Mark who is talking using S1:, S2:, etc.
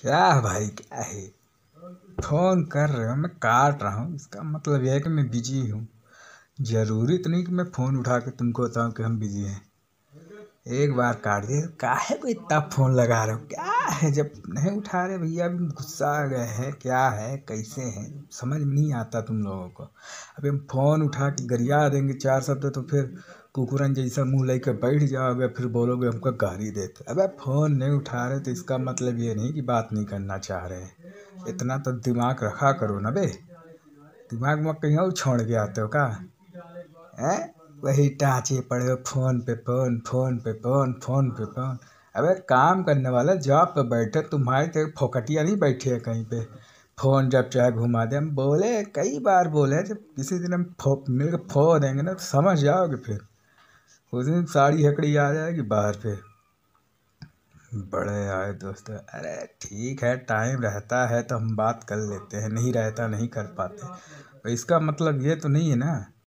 S1: क्या भाई क्या है फ़ोन कर रहे हो मैं काट रहा हूँ इसका मतलब यह है कि मैं बिजी हूँ ज़रूरी तो नहीं कि मैं फ़ोन उठा के तुमको बताऊँ कि हम बिजी हैं एक बार काट दिए काहे को इतना फ़ोन लगा रहे हो क्या है जब नहीं उठा रहे भैया अभी गुस्सा आ गए हैं क्या है कैसे हैं समझ में नहीं आता तुम लोगों को अभी हम फ़ोन उठा के गरिया देंगे चार शब्द तो फिर कुकुरन जैसा मुँह लेकर बैठ जाओगे फिर बोलोगे हमको गाली देते अबे फ़ोन नहीं उठा रहे तो इसका मतलब ये नहीं कि बात नहीं करना चाह रहे हैं इतना तो दिमाग रखा करो ना बे दिमाग में कहीं और छोड़ के आते हो का ए वही टाँचे पड़े हो फोन पे फोन फोन पे फोन फोन पे फोन अबे काम करने वाला जॉब पे बैठे तुम्हारी तरह फोकटिया नहीं बैठी है कहीं पे फ़ोन जब चाहे घुमा दे हम बोले कई बार बोले जब किसी दिन हम फो मिल कर फो देंगे ना तो समझ जाओगे फिर उस दिन साड़ी हकड़ी आ जाएगी बाहर पे बड़े आए दोस्त अरे ठीक है टाइम रहता है तो हम बात कर लेते हैं नहीं रहता नहीं कर पाते तो
S2: इसका मतलब ये तो नहीं है ना